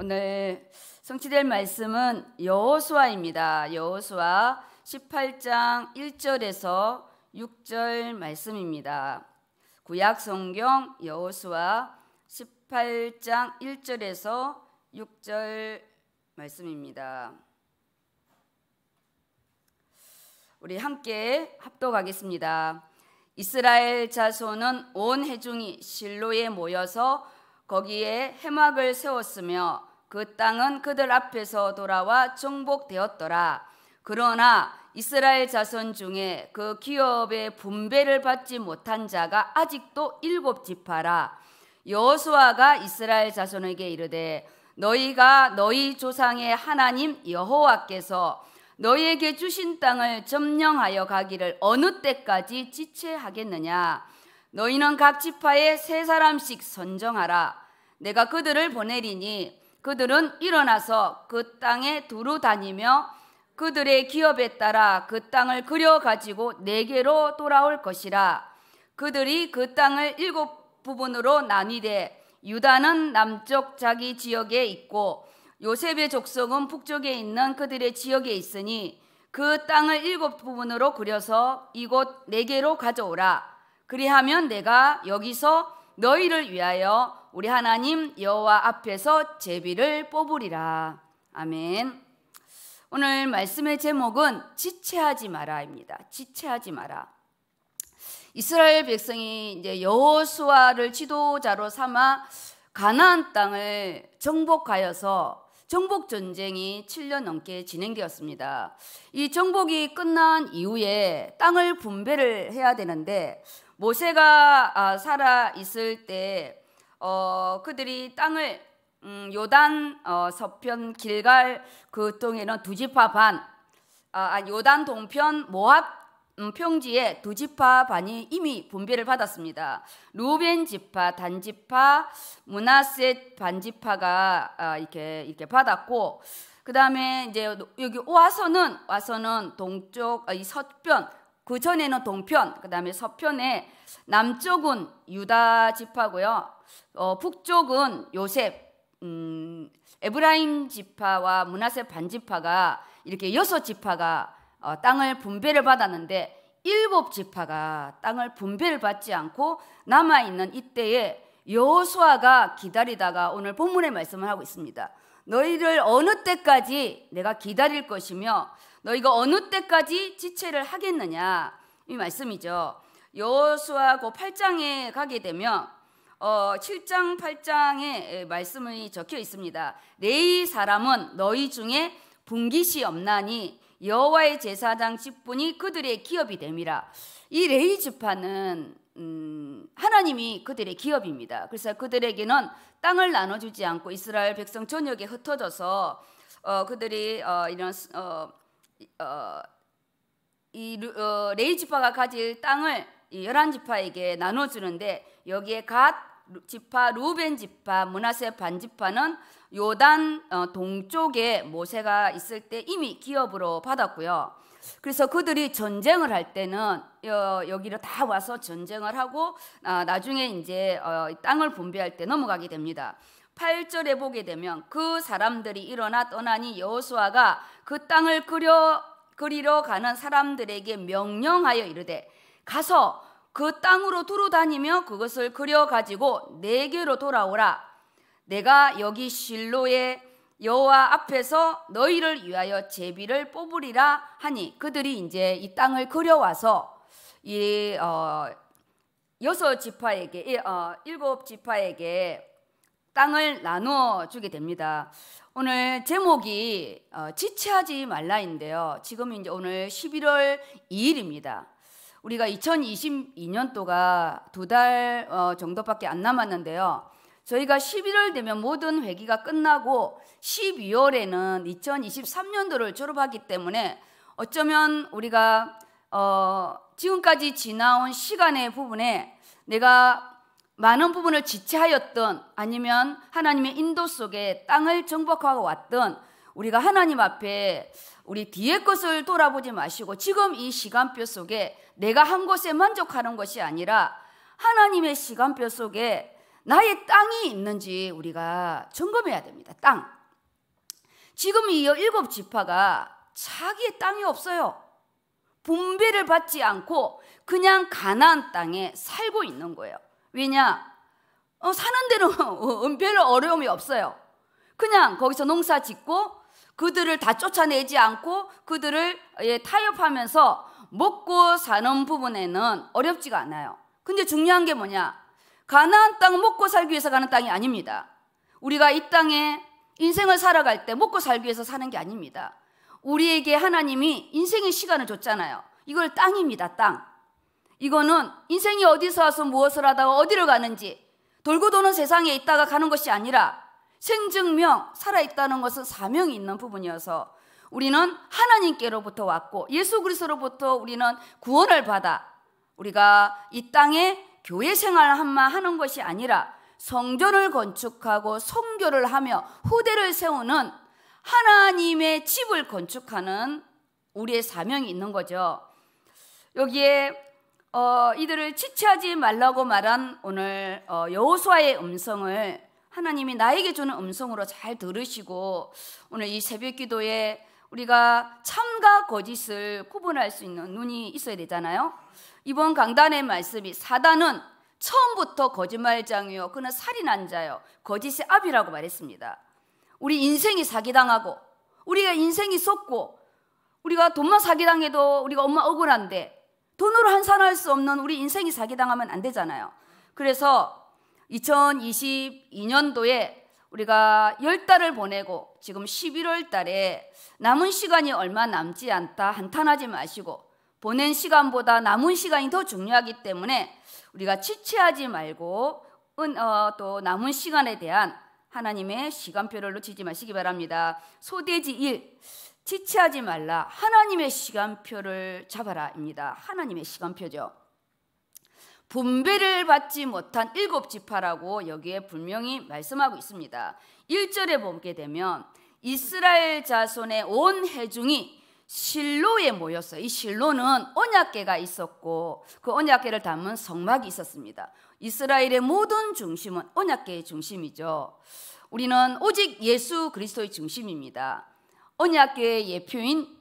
오늘 성취될 말씀은 여호수아입니다. 여호수아 18장 1절에서 6절 말씀입니다. 구약 성경 여호수아 18장 1절에서 6절 말씀입니다. 우리 함께 합독하겠습니다. 이스라엘 자손은 온해중이 실로에 모여서 거기에 해막을 세웠으며 그 땅은 그들 앞에서 돌아와 정복되었더라. 그러나 이스라엘 자손 중에 그 기업의 분배를 받지 못한 자가 아직도 일곱 지파라. 여호수아가 이스라엘 자손에게 이르되 너희가 너희 조상의 하나님 여호와께서 너희에게 주신 땅을 점령하여 가기를 어느 때까지 지체하겠느냐 너희는 각 지파에 세 사람씩 선정하라 내가 그들을 보내리니 그들은 일어나서 그 땅에 두루 다니며 그들의 기업에 따라 그 땅을 그려 가지고 네개로 돌아올 것이라 그들이 그 땅을 일곱 부분으로 나뉘되 유다는 남쪽 자기 지역에 있고 요셉의 족속은 북쪽에 있는 그들의 지역에 있으니 그 땅을 일곱 부분으로 그려서 이곳 네 개로 가져오라. 그리하면 내가 여기서 너희를 위하여 우리 하나님 여호와 앞에서 제비를 뽑으리라. 아멘. 오늘 말씀의 제목은 지체하지 마라입니다. 지체하지 마라. 이스라엘 백성이 이제 여호수아를 지도자로 삼아 가나안 땅을 정복하여서 정복 전쟁이 7년 넘게 진행되었습니다. 이 정복이 끝난 이후에 땅을 분배를 해야 되는데 모세가 아, 살아 있을 때 어, 그들이 땅을 음, 요단 어, 서편 길갈 그 동에는 두 지파 반, 아, 아, 요단 동편 모압 음, 평지에 두 지파 반이 이미 분배를 받았습니다. 루벤 지파, 단 지파, 문하세 반 지파가 아, 이렇게 이렇게 받았고 그 다음에 이제 여기 와서는 와서는 동쪽 아, 이 서편 그 전에는 동편 그 다음에 서편에 남쪽은 유다 지파고요 어, 북쪽은 요셉, 음, 에브라임 지파와 문하세 반지파가 이렇게 여섯 지파가 어, 땅을 분배를 받았는데 일곱 지파가 땅을 분배를 받지 않고 남아 있는 이때에 여호수아가 기다리다가 오늘 본문의 말씀을 하고 있습니다. 너희를 어느 때까지 내가 기다릴 것이며 너희가 어느 때까지 지체를 하겠느냐 이 말씀이죠. 여호수아고 8장에 가게 되면 어, 7장 8장에 말씀이 적혀 있습니다. 레이 사람은 너희 중에 분깃이 없나니 여호와의 제사장 직분이 그들의 기업이 됨이라. 이 레이 지파는 음, 하나님이 그들의 기업입니다. 그래서 그들에게는 땅을 나눠주지 않고 이스라엘 백성 전역에 흩어져서 어, 그들이 어, 이런 어, 이 어, 어, 레이 지파가 가질 땅을 열한 지파에게 나눠주는데 여기에 갓 지파, 루벤 지파, 문하세 반 지파는 요단 어, 동쪽에 모세가 있을 때 이미 기업으로 받았고요. 그래서 그들이 전쟁을 할 때는 여기로 다 와서 전쟁을 하고 아, 나중에 이제 어, 땅을 분배할 때 넘어가게 됩니다. 8절에 보게 되면 그 사람들이 일어나 떠나니 여호수아가 그 땅을 그려 그리러 가는 사람들에게 명령하여 이르되 가서 그 땅으로 두루 다니며 그것을 그려 가지고 내게로 돌아오라. 내가 여기 실로에 여호와 앞에서 너희를 위하여 제비를 뽑으리라 하니 그들이 이제 이 땅을 그려와서 이 어, 여섯 지파에게 어, 일곱 지파에게 땅을 나누어 주게 됩니다. 오늘 제목이 어, 지체하지 말라인데요. 지금 이제 오늘 11월 2일입니다. 우리가 2022년도가 두달 어, 정도밖에 안 남았는데요. 저희가 11월 되면 모든 회기가 끝나고 12월에는 2023년도를 졸업하기 때문에 어쩌면 우리가 어 지금까지 지나온 시간의 부분에 내가 많은 부분을 지체하였던 아니면 하나님의 인도 속에 땅을 정복하고 왔던 우리가 하나님 앞에 우리 뒤의 것을 돌아보지 마시고 지금 이 시간표 속에 내가 한곳에 만족하는 것이 아니라 하나님의 시간표 속에 나의 땅이 있는지 우리가 점검해야 됩니다. 땅. 지금 이 일곱 지파가 자기의 땅이 없어요. 분배를 받지 않고 그냥 가나 땅에 살고 있는 거예요. 왜냐? 어, 사는 데는 은별로 어, 어려움이 없어요. 그냥 거기서 농사 짓고 그들을 다 쫓아내지 않고 그들을 예, 타협하면서 먹고 사는 부분에는 어렵지가 않아요. 근데 중요한 게 뭐냐? 가나안 땅 먹고 살기 위해서 가는 땅이 아닙니다. 우리가 이 땅에 인생을 살아갈 때 먹고 살기 위해서 사는 게 아닙니다. 우리에게 하나님이 인생의 시간을 줬잖아요. 이걸 땅입니다, 땅. 이거는 인생이 어디서 와서 무엇을 하다가 어디를 가는지 돌고 도는 세상에 있다가 가는 것이 아니라 생증명, 살아있다는 것은 사명이 있는 부분이어서 우리는 하나님께로부터 왔고 예수 그리스도로부터 우리는 구원을 받아 우리가 이 땅에 교회 생활을 한마 하는 것이 아니라 성전을 건축하고 성교를 하며 후대를 세우는 하나님의 집을 건축하는 우리의 사명이 있는 거죠. 여기에 어, 이들을 지체하지 말라고 말한 오늘 어, 여호수아의 음성을 하나님이 나에게 주는 음성으로 잘 들으시고 오늘 이 새벽 기도에 우리가 참과 거짓을 구분할 수 있는 눈이 있어야 되잖아요. 이번 강단의 말씀이 사단은 처음부터 거짓말장이요. 그는 살인한 자요. 거짓의 압이라고 말했습니다. 우리 인생이 사기당하고 우리가 인생이 속고 우리가 돈만 사기당해도 우리가 엄마 억울한데 돈으로 환산할 수 없는 우리 인생이 사기당하면 안 되잖아요. 그래서 2022년도에 우리가 열달을 보내고 지금 11월 달에 남은 시간이 얼마 남지 않다 한탄하지 마시고 보낸 시간보다 남은 시간이 더 중요하기 때문에 우리가 지체하지 말고 은, 어, 또 남은 시간에 대한 하나님의 시간표를 놓치지 마시기 바랍니다. 소대지 1. 지체하지 말라. 하나님의 시간표를 잡아라입니다. 하나님의 시간표죠. 분배를 받지 못한 일곱 지파라고 여기에 분명히 말씀하고 있습니다. 1절에 보게 되면 이스라엘 자손의 온 회중이 실로에 모였어요. 이 실로는 언약계가 있었고 그 언약계를 담은 성막이 있었습니다. 이스라엘의 모든 중심은 언약계의 중심이죠. 우리는 오직 예수 그리스도의 중심입니다. 언약계의 예표인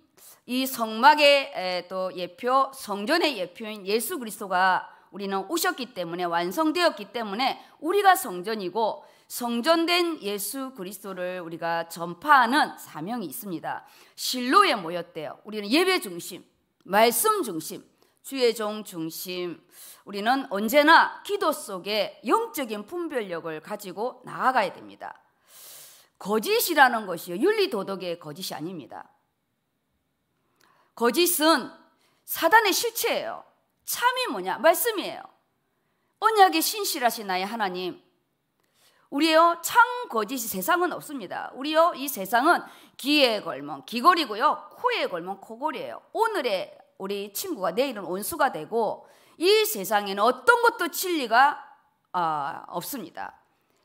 이 성막의 또 예표, 성전의 예표인 예수 그리스도가 우리는 오셨기 때문에 완성되었기 때문에 우리가 성전이고 성전된 예수 그리스도를 우리가 전파하는 사명이 있습니다. 실로에 모였대요. 우리는 예배 중심, 말씀 중심, 주의 종 중심. 우리는 언제나 기도 속에 영적인 분별력을 가지고 나아가야 됩니다. 거짓이라는 것이 윤리 도덕의 거짓이 아닙니다. 거짓은 사단의 실체예요. 참이 뭐냐? 말씀이에요. 언약이 신실하신 나의 하나님. 우리요, 창 거짓이 세상은 없습니다. 우리요, 이 세상은 귀에 걸면 귀걸이고요, 코에 걸면 코걸이에요. 오늘의 우리 친구가 내일은 온수가 되고, 이 세상에는 어떤 것도 진리가 아, 없습니다.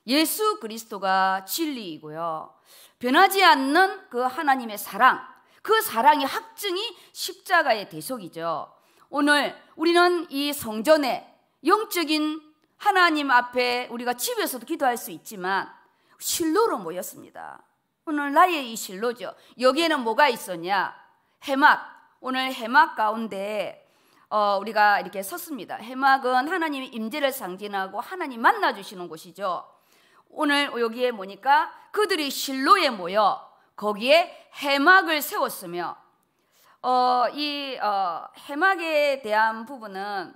예수 그리스도가 진리이고요. 변하지 않는 그 하나님의 사랑, 그 사랑의 확증이 십자가의 대속이죠. 오늘 우리는 이 성전에 영적인 하나님 앞에 우리가 집에서도 기도할 수 있지만 실로로 모였습니다. 오늘 나의 이 실로죠. 여기에는 뭐가 있었냐? 해막. 오늘 해막 가운데 어, 우리가 이렇게 섰습니다. 해막은 하나님의 임재를 상징하고 하나님 만나 주시는 곳이죠. 오늘 여기에 보니까 그들이 실로에 모여 거기에 해막을 세웠으며 어, 이 어, 해막에 대한 부분은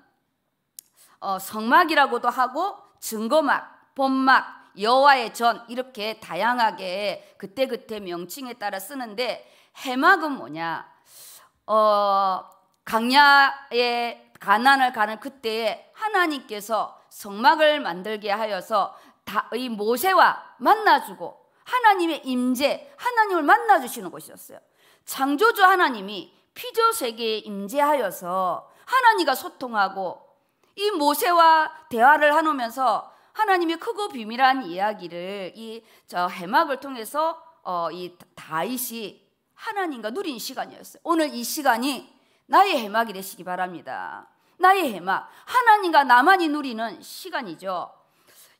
어, 성막이라고도 하고 증거막, 본막, 여호와의 전 이렇게 다양하게 그때그때 명칭에 따라 쓰는데 해막은 뭐냐? 어, 강야의 가난을 가는 그때에 하나님께서 성막을 만들게 하여서 다, 이 모세와 만나주고 하나님의 임재, 하나님을 만나주시는 곳이었어요. 창조주 하나님이 피조세계에 임재하여서 하나님과 소통하고 이 모세와 대화를 나누면서 하나님의 크고 비밀한 이야기를 이 저 해막을 통해서 어, 이 다윗이 하나님과 누린 시간이었어요. 오늘 이 시간이 나의 해막이 되시기 바랍니다. 나의 해막. 하나님과 나만이 누리는 시간이죠.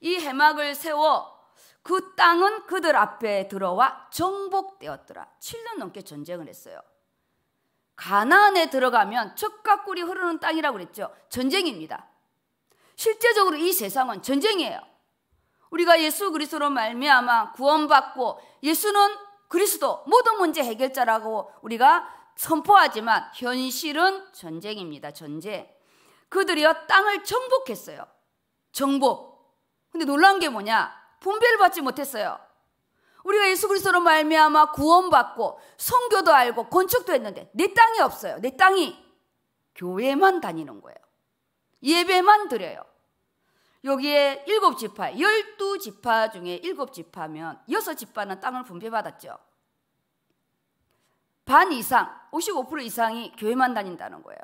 이 해막을 세워 그 땅은 그들 앞에 들어와 정복되었더라. 7년 넘게 전쟁을 했어요. 가나안에 들어가면 척과 꿀이 흐르는 땅이라고 그랬죠. 전쟁입니다. 실제적으로 이 세상은 전쟁이에요. 우리가 예수 그리스도로 말미암아 구원받고 예수는 그리스도 모든 문제 해결자라고 우리가 선포하지만 현실은 전쟁입니다. 전쟁. 그들이요 땅을 정복했어요. 정복. 근데 놀란 게 뭐냐? 분별받지 못했어요. 우리가 예수 그리스도로 말미암아 구원받고 성교도 알고 건축도 했는데 내 땅이 없어요. 내 땅이 교회만 다니는 거예요. 예배만 드려요. 여기에 일곱 지파, 열두 지파 중에 일곱 지파면 여섯 지파는 땅을 분배받았죠. 반 이상, 55% 이상이 교회만 다닌다는 거예요.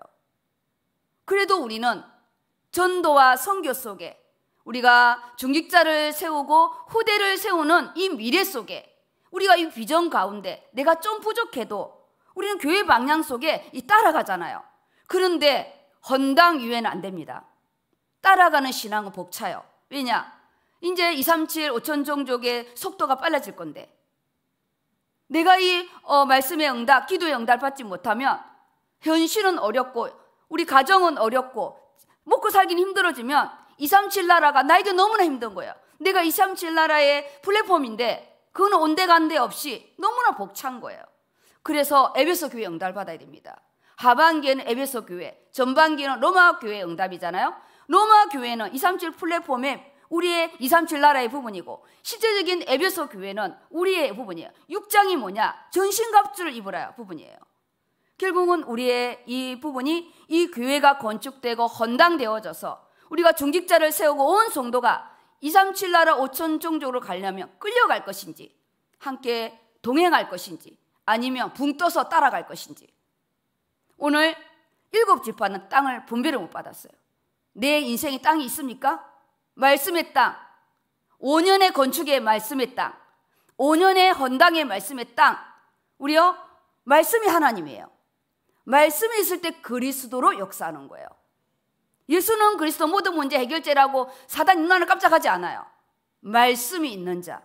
그래도 우리는 전도와 성교 속에 우리가 중직자를 세우고 후대를 세우는 이 미래 속에 우리가 이 비전 가운데 내가 좀 부족해도 우리는 교회 방향 속에 이 따라가잖아요. 그런데 헌당 유예는 안 됩니다. 따라가는 신앙은 벅차요. 왜냐? 이제 2, 3, 7, 5천 종족의 속도가 빨라질 건데 내가 이 어, 말씀의 응답, 기도의 응답 받지 못하면 현실은 어렵고 우리 가정은 어렵고 먹고 살기는 힘들어지면 237 나라가 나에게 너무나 힘든 거야. 내가 237 나라의 플랫폼인데 그건 온데간데 없이 너무나 벅찬 거예요. 그래서 에베소 교회 응답을 받아야 됩니다. 하반기에는 에베소 교회, 전반기에는 로마 교회 응답이잖아요. 로마 교회는 237 플랫폼에 우리의 237 나라의 부분이고 실제적인 에베소 교회는 우리의 부분이에요. 6장이 뭐냐? 전신갑주를 입으라 부분이에요. 결국은 우리의 이 부분이 이 교회가 건축되고 헌당되어져서 우리가 중직자를 세우고 온 성도가 237 나라 5천 종족으로 가려면 끌려갈 것인지 함께 동행할 것인지 아니면 붕 떠서 따라갈 것인지 오늘 일곱 지파는 땅을 분배를 못 받았어요. 내 인생에 땅이 있습니까? 말씀의 땅, 5년의 건축의 말씀의 땅, 5년의 헌당의 말씀의 땅. 우리요 말씀이 하나님이에요. 말씀이 있을 때 그리스도로 역사하는 거예요. 예수는 그리스도 모든 문제 해결제라고 사단 인간을 깜짝하지 않아요. 말씀이 있는 자,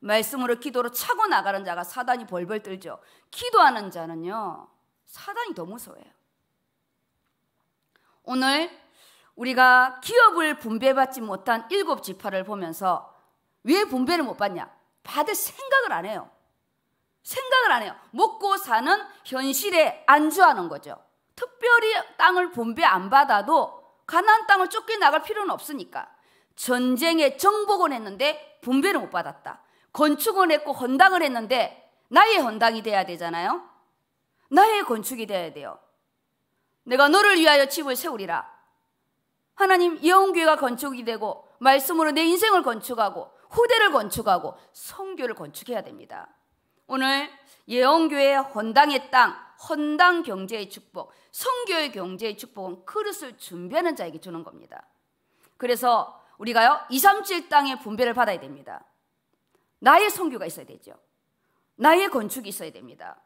말씀으로 기도로 차고 나가는 자가 사단이 벌벌 떨죠. 기도하는 자는요, 사단이 더 무서워요. 오늘 우리가 기업을 분배받지 못한 일곱 지파를 보면서 왜 분배를 못 받냐? 받을 생각을 안 해요. 생각을 안 해요. 먹고 사는 현실에 안주하는 거죠. 특별히 땅을 분배 안 받아도 가나안 땅을 쫓겨나갈 필요는 없으니까. 전쟁에 정복을 했는데 분배를 못 받았다. 건축을 했고 헌당을 했는데 나의 헌당이 돼야 되잖아요. 나의 건축이 돼야 돼요. 내가 너를 위하여 집을 세우리라. 하나님 예언교회가 건축이 되고 말씀으로 내 인생을 건축하고 후대를 건축하고 성교를 건축해야 됩니다. 오늘 예언교회 헌당의 땅, 헌당 경제의 축복, 성교의 경제의 축복은 그릇을 준비하는 자에게 주는 겁니다. 그래서 우리가요, 237 땅의 분배를 받아야 됩니다. 나의 성교가 있어야 되죠. 나의 건축이 있어야 됩니다.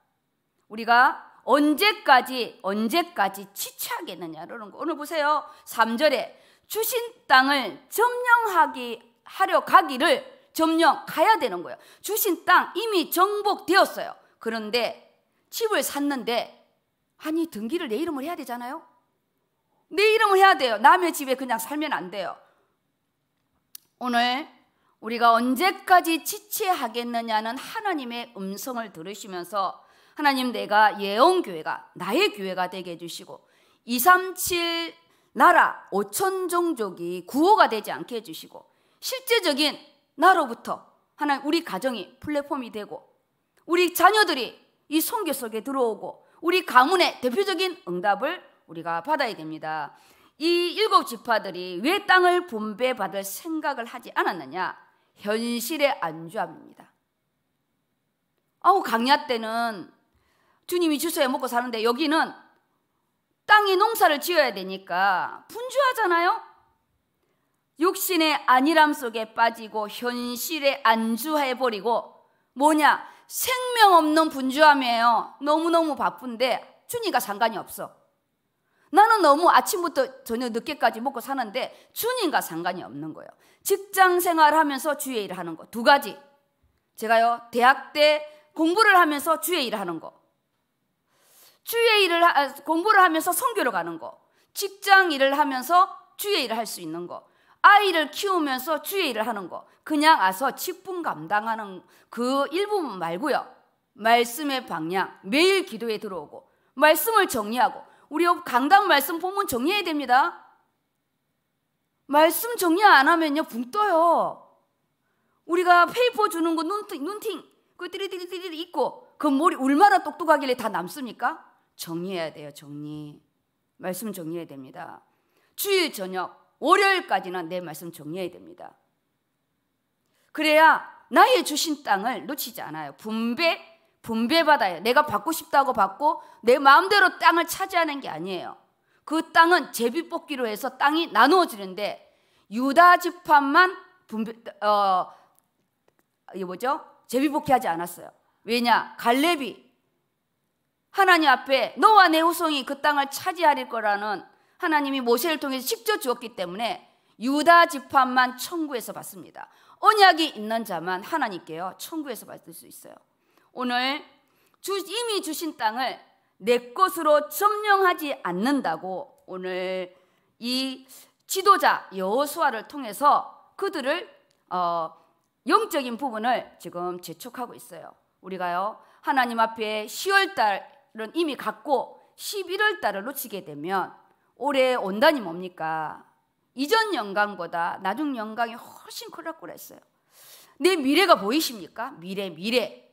우리가 언제까지, 언제까지 지체하겠느냐라는 거. 오늘 보세요. 3절에 주신 땅을 점령하기, 하려 가기를 점령 가야 되는 거예요. 주신 땅 이미 정복되었어요. 그런데 집을 샀는데 아니 등기를 내 이름으로 해야 되잖아요. 내 이름으로 해야 돼요. 남의 집에 그냥 살면 안 돼요. 오늘 우리가 언제까지 지체하겠느냐는 하나님의 음성을 들으시면서 하나님 내가 예언교회가 나의 교회가 되게 해주시고 237 나라 5천 종족이 구호가 되지 않게 해주시고 실제적인 나로부터 하나 우리 가정이 플랫폼이 되고 우리 자녀들이 이 성교 속에 들어오고 우리 가문의 대표적인 응답을 우리가 받아야 됩니다. 이 일곱 지파들이 왜 땅을 분배받을 생각을 하지 않았느냐? 현실의 안주함입니다. 아우 강야 때는 주님이 주셔야 먹고 사는데 여기는 땅에 농사를 지어야 되니까 분주하잖아요. 육신의 안일함 속에 빠지고 현실에 안주해 버리고 뭐냐 생명 없는 분주함이에요. 너무너무 바쁜데 주니가 상관이 없어. 나는 너무 아침부터 저녁 늦게까지 먹고 사는데 주님과 상관이 없는 거예요. 직장 생활하면서 주의 일을 하는 거 두 가지. 제가요 대학 때 공부를 하면서 주의 일을 하는 거, 주의 일을 하, 공부를 하면서 성교를 가는 거, 직장 일을 하면서 주의 일을 할 수 있는 거, 아이를 키우면서 주의 일을 하는 거, 그냥 와서 직분 감당하는 그 일부분 말고요. 말씀의 방향, 매일 기도에 들어오고, 말씀을 정리하고, 우리 강단 말씀 보면 정리해야 됩니다. 말씀 정리 안 하면요, 붕 떠요. 우리가 페이퍼 주는 거 눈팅, 눈팅, 그 띠리띠리띠리 있고, 그 머리 얼마나 똑똑하길래 다 남습니까? 정리해야 돼요, 정리. 말씀 정리해야 됩니다. 주일 저녁, 월요일까지는 내 말씀 정리해야 됩니다. 그래야 나의 주신 땅을 놓치지 않아요. 분배, 분배받아요. 내가 받고 싶다고 받고 내 마음대로 땅을 차지하는 게 아니에요. 그 땅은 제비뽑기로 해서 땅이 나누어지는데 유다 지파만 분배, 어, 이게 뭐죠? 제비뽑기 하지 않았어요. 왜냐? 갈렙이 하나님 앞에 너와 내 후손이 그 땅을 차지하 거라는 하나님이 모세를 통해서 직접 주었기 때문에 유다 지파만 천국에서 받습니다. 언약이 있는 자만 하나님께요 천국에서 받을 수 있어요. 오늘 주, 이미 주신 땅을 내 것으로 점령하지 않는다고 오늘 이 지도자 여호수아를 통해서 그들을 어, 영적인 부분을 지금 재촉하고 있어요. 우리가요 하나님 앞에 10월 달은 이미 갔고 11월 달을 놓치게 되면 올해 온다니 뭡니까? 이전 영광보다 나중 영광이 훨씬 크라고 그어요내 미래가 보이십니까? 미래, 미래.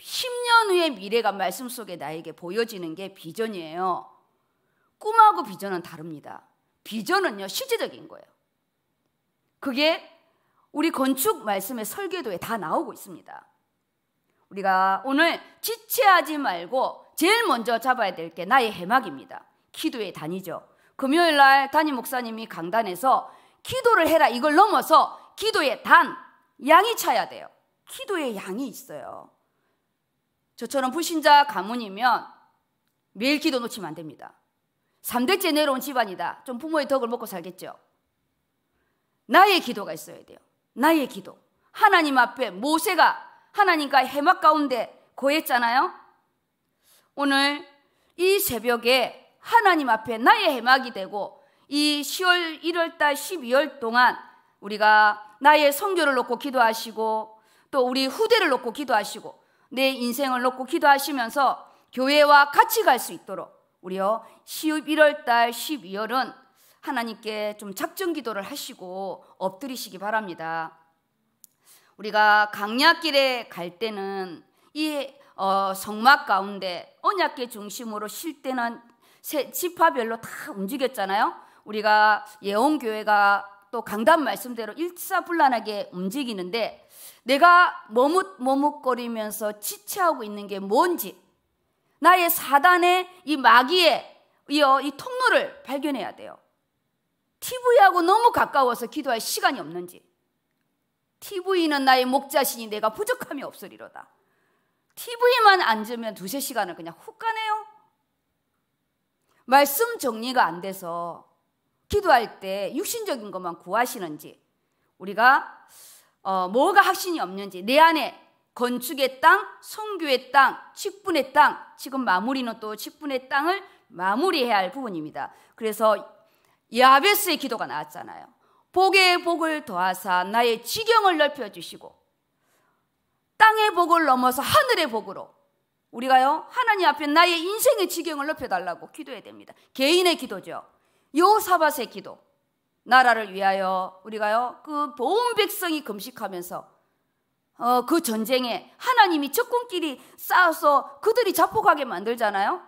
10년 후의 미래가 말씀 속에 나에게 보여지는 게 비전이에요. 꿈하고 비전은 다릅니다. 비전은요, 실제적인 거예요. 그게 우리 건축 말씀의 설계도에 다 나오고 있습니다. 우리가 오늘 지체하지 말고 제일 먼저 잡아야 될 게 나의 해막입니다. 기도의 단위죠. 금요일 날 담임 목사님이 강단에서 기도를 해라 이걸 넘어서 기도의 단 양이 차야 돼요. 기도의 양이 있어요. 저처럼 불신자 가문이면 매일 기도 놓치면 안 됩니다. 3대째 내려온 집안이다. 좀 부모의 덕을 먹고 살겠죠. 나의 기도가 있어야 돼요. 나의 기도. 하나님 앞에 모세가 하나님과 해막 가운데 고했잖아요. 오늘 이 새벽에 하나님 앞에 나의 해막이 되고 이 10월 1월달 12월 동안 우리가 나의 성교를 놓고 기도하시고 또 우리 후대를 놓고 기도하시고 내 인생을 놓고 기도하시면서 교회와 같이 갈 수 있도록 우리요 11월달 12월은 하나님께 좀 작정 기도를 하시고 엎드리시기 바랍니다. 우리가 강약길에 갈 때는 이 어, 성막 가운데 언약계 중심으로 쉴 때는 지파별로 다 움직였잖아요. 우리가 예언교회가 또 강단 말씀대로 일사불란하게 움직이는데 내가 머뭇머뭇거리면서 지체하고 있는 게 뭔지 나의 사단의 이 마귀의 이어 이 통로를 발견해야 돼요. TV하고 너무 가까워서 기도할 시간이 없는지. TV는 나의 목자신이 내가 부족함이 없으리로다. TV만 앉으면 두세 시간을 그냥 훅 가네요. 말씀 정리가 안 돼서 기도할 때 육신적인 것만 구하시는지 우리가 어, 뭐가 확신이 없는지 내 안에 건축의 땅, 성교의 땅, 직분의 땅 지금 마무리는 또 직분의 땅을 마무리해야 할 부분입니다. 그래서 야베스의 기도가 나왔잖아요. 복의 복을 더하사 나의 지경을 넓혀주시고 땅의 복을 넘어서 하늘의 복으로 우리가요 하나님 앞에 나의 인생의 지경을 높여달라고 기도해야 됩니다. 개인의 기도죠. 여사밧의 기도. 나라를 위하여 우리가요 그온 백성이 금식하면서 어, 그 전쟁에 하나님이 적군끼리 싸워서 그들이 자폭하게 만들잖아요.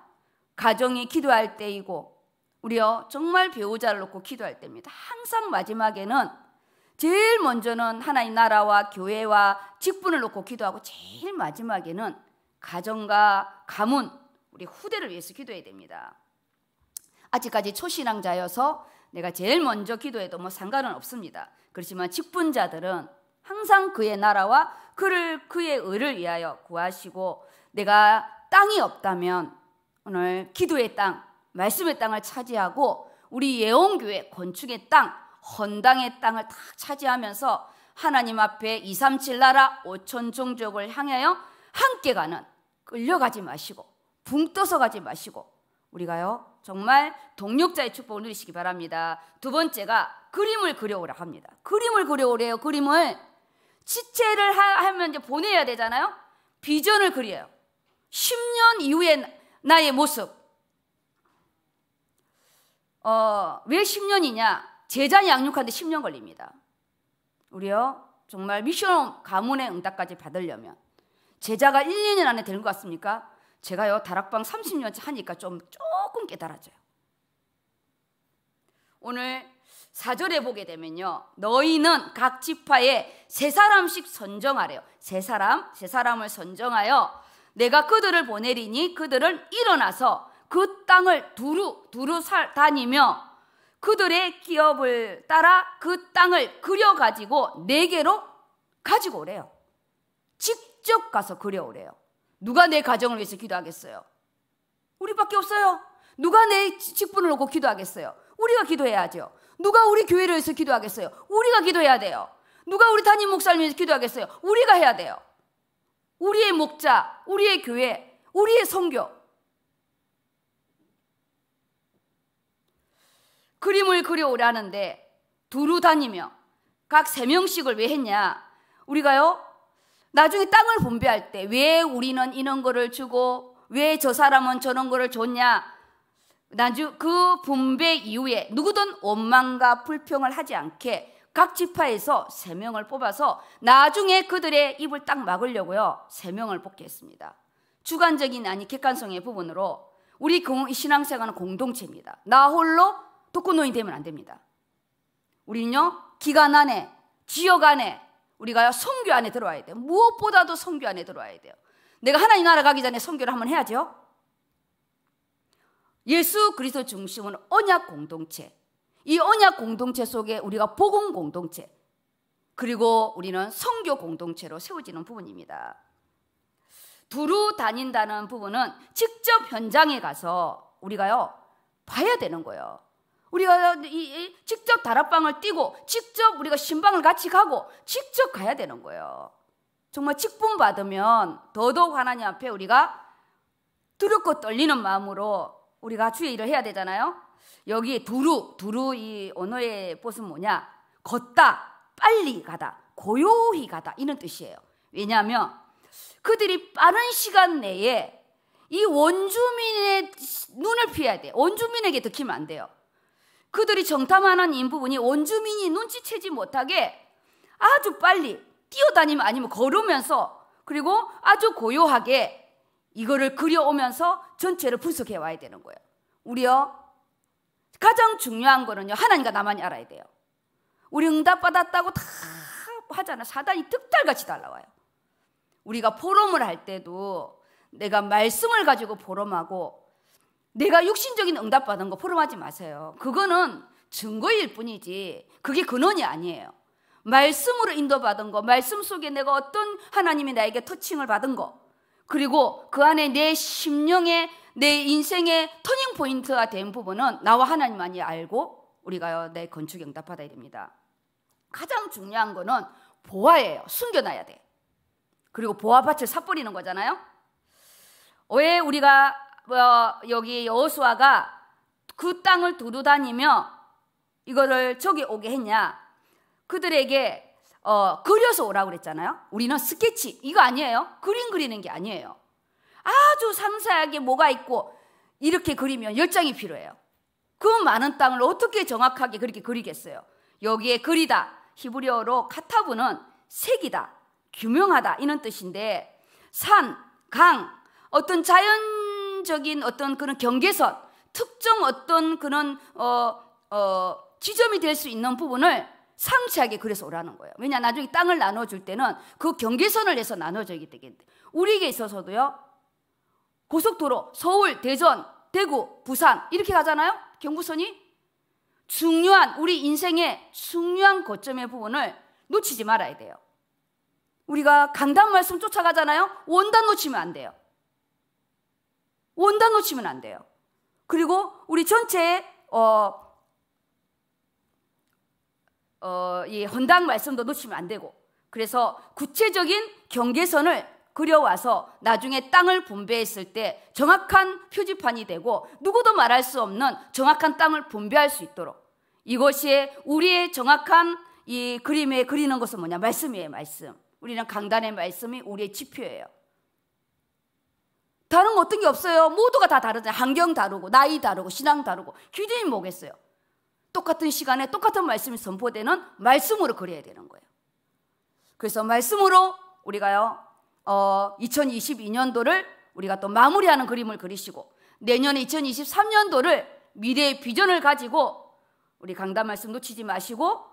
가정이 기도할 때이고 우리요 정말 배우자를 놓고 기도할 때입니다. 항상 마지막에는 제일 먼저는 하나님 나라와 교회와 직분을 놓고 기도하고 제일 마지막에는 가정과 가문, 우리 후대를 위해서 기도해야 됩니다. 아직까지 초신앙자여서 내가 제일 먼저 기도해도 뭐 상관은 없습니다. 그렇지만 직분자들은 항상 그의 나라와 그를 그의 의를 위하여 구하시고 내가 땅이 없다면 오늘 기도의 땅, 말씀의 땅을 차지하고 우리 예원교회 건축의 땅, 헌당의 땅을 다 차지하면서 하나님 앞에 237 나라 5천 종족을 향하여 함께 가는 끌려가지 마시고 붕 떠서 가지 마시고 우리가요 정말 동력자의 축복을 누리시기 바랍니다. 두 번째가 그림을 그려오라 합니다. 그림을 그려오래요. 그림을 지체를 하, 면 이제 보내야 되잖아요. 비전을 그려요. 10년 이후의 나의 모습. 어, 왜 10년이냐? 제자 양육하는데 10년 걸립니다. 우리요 정말 미션 가문의 응답까지 받으려면 제자가 1, 2년 안에 되는 것 같습니까? 제가요 다락방 30년째 하니까 좀 조금 깨달아져요. 오늘 4절에 보게 되면요. 너희는 각 지파에 세 사람씩 선정하래요. 세 사람, 세 사람을 선정하여 내가 그들을 보내리니 그들은 일어나서 그 땅을 두루 두루 살, 다니며 그들의 기업을 따라 그 땅을 그려 가지고 내게로 가지고 오래요. 직접 가서 그려오래요. 누가 내 가정을 위해서 기도하겠어요? 우리밖에 없어요. 누가 내 직분을 놓고 기도하겠어요? 우리가 기도해야죠. 누가 우리 교회를 위해서 기도하겠어요? 우리가 기도해야 돼요. 누가 우리 담임 목사님 위해서 기도하겠어요? 우리가 해야 돼요. 우리의 목자, 우리의 교회, 우리의 성교. 그림을 그려오라는데 두루 다니며 각 세 명씩을 왜 했냐? 우리가요 나중에 땅을 분배할 때 왜 우리는 이런 거를 주고 왜 저 사람은 저런 거를 줬냐? 나중 그 분배 이후에 누구든 원망과 불평을 하지 않게 각 지파에서 세 명을 뽑아서 나중에 그들의 입을 딱 막으려고요. 세 명을 뽑게 했습니다. 주관적인 아니 객관성의 부분으로 우리 신앙생활은 공동체입니다. 나 홀로 독거노인 되면 안 됩니다. 우리는요 기간 안에 지역 안에 우리가 성교 안에 들어와야 돼요. 무엇보다도 성교 안에 들어와야 돼요. 내가 하나님 나라 가기 전에 성교를 한번 해야죠. 예수 그리스도 중심은 언약 공동체. 이 언약 공동체 속에 우리가 복음 공동체 그리고 우리는 성교 공동체로 세워지는 부분입니다. 두루 다닌다는 부분은 직접 현장에 가서 우리가요 봐야 되는 거예요. 우리가 이, 직접 다락방을 뛰고 직접 우리가 신방을 같이 가고 직접 가야 되는 거예요. 정말 직분 받으면 더더욱 하나님 앞에 우리가 두렵고 떨리는 마음으로 우리가 주의 일을 해야 되잖아요. 여기 두루 두루 이 언어의 뜻은 뭐냐? 걷다, 빨리 가다, 고요히 가다 이런 뜻이에요. 왜냐하면 그들이 빠른 시간 내에 이 원주민의 눈을 피해야 돼. 원주민에게 듣히면 안 돼요. 그들이 정탐하는 인부분이 원주민이 눈치채지 못하게 아주 빨리 뛰어다니면 아니면 걸으면서 그리고 아주 고요하게 이거를 그려오면서 전체를 분석해 와야 되는 거예요. 우리요. 가장 중요한 거는요. 하나님과 나만이 알아야 돼요. 우리 응답받았다고 다 하잖아. 사단이 득달같이 달라와요. 우리가 포럼을 할 때도 내가 말씀을 가지고 포럼하고 내가 육신적인 응답 받은 거 포럼하지 마세요. 그거는 증거일 뿐이지 그게 근원이 아니에요. 말씀으로 인도받은 거, 말씀 속에 내가 어떤 하나님이 나에게 터칭을 받은 거, 그리고 그 안에 내 심령의 내 인생의 터닝 포인트가 된 부분은 나와 하나님만이 알고 우리가요 내 건축 응답 받아야 됩니다. 가장 중요한 거는 보아예요. 숨겨놔야 돼. 그리고 보아밭을 사버리는 거잖아요. 왜 우리가 어, 여기 여호수아가 그 땅을 두루다니며 이거를 저기 오게 했냐? 그들에게 어, 그려서 오라고 그랬잖아요. 우리는 스케치 이거 아니에요. 그림 그리는 게 아니에요. 아주 상세하게 뭐가 있고 이렇게 그리면 열정이 필요해요. 그 많은 땅을 어떻게 정확하게 그렇게 그리겠어요? 여기에 그리다 히브리어로 카타브는 색이다, 규명하다 이런 뜻인데 산, 강, 어떤 자연 개인적인 어떤 그런 경계선, 특정 어떤 그런 어, 어, 지점이 될 수 있는 부분을 상세하게 그래서 오라는 거예요. 왜냐 나중에 땅을 나눠줄 때는 그 경계선을 해서 나눠줘야 되겠는데 우리에게 있어서도요. 고속도로 서울, 대전, 대구, 부산 이렇게 가잖아요. 경부선이 중요한 우리 인생의 중요한 거점의 부분을 놓치지 말아야 돼요. 우리가 강단 말씀 쫓아가잖아요. 원단 놓치면 안 돼요. 원다 놓치면 안 돼요. 그리고 우리 전체 어, 어, 이 헌당 말씀도 놓치면 안 되고 그래서 구체적인 경계선을 그려와서 나중에 땅을 분배했을 때 정확한 표지판이 되고 누구도 말할 수 없는 정확한 땅을 분배할 수 있도록 이것이 우리의 정확한 이 그림에 그리는 것은 뭐냐 말씀이에요 말씀 우리는 강단의 말씀이 우리의 지표예요 다른 거 어떤 게 없어요. 모두가 다 다르잖아요. 환경 다르고 나이 다르고 신앙 다르고 기준이 뭐겠어요. 똑같은 시간에 똑같은 말씀이 선포되는 말씀으로 그려야 되는 거예요. 그래서 말씀으로 우리가요 어, 2022년도를 우리가 또 마무리하는 그림을 그리시고 내년에 2023년도를 미래의 비전을 가지고 우리 강단 말씀 놓치지 마시고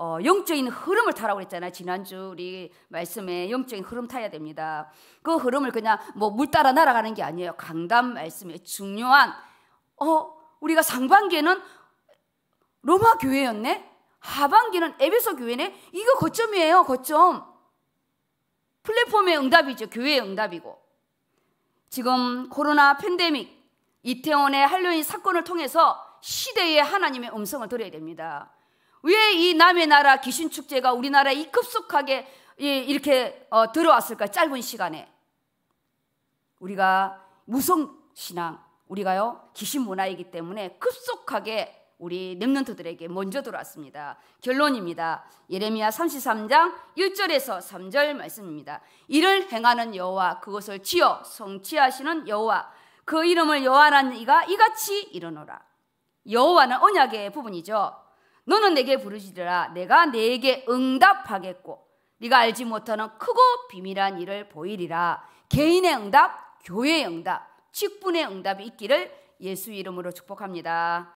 어, 영적인 흐름을 타라고 그랬잖아요. 지난주 우리 말씀에 영적인 흐름 타야 됩니다. 그 흐름을 그냥 뭐 물 따라 날아가는 게 아니에요. 강단 말씀에 중요한, 어, 우리가 상반기에는 로마 교회였네? 하반기는 에베소 교회네? 이거 거점이에요, 거점. 플랫폼의 응답이죠. 교회의 응답이고. 지금 코로나 팬데믹, 이태원의 할로윈 사건을 통해서 시대에 하나님의 음성을 들어야 됩니다. 왜이 남의 나라 귀신 축제가 우리나라에 이 급속하게 이렇게 어, 들어왔을까? 짧은 시간에 우리가 무성 신앙, 우리가요 귀신 문화이기 때문에 급속하게 우리 렘넌트들에게 먼저 들어왔습니다. 결론입니다. 예레미야 33장 1절에서 3절 말씀입니다. 이를 행하는 여호와 그것을 지어 성취하시는 여호와 그 이름을 여호와라는 이가 이같이 이르노라. 여호와는 언약의 부분이죠. 너는 내게 부르시더라 내가 내게 응답하겠고 네가 알지 못하는 크고 비밀한 일을 보이리라 개인의 응답, 교회의 응답, 직분의 응답이 있기를 예수 이름으로 축복합니다.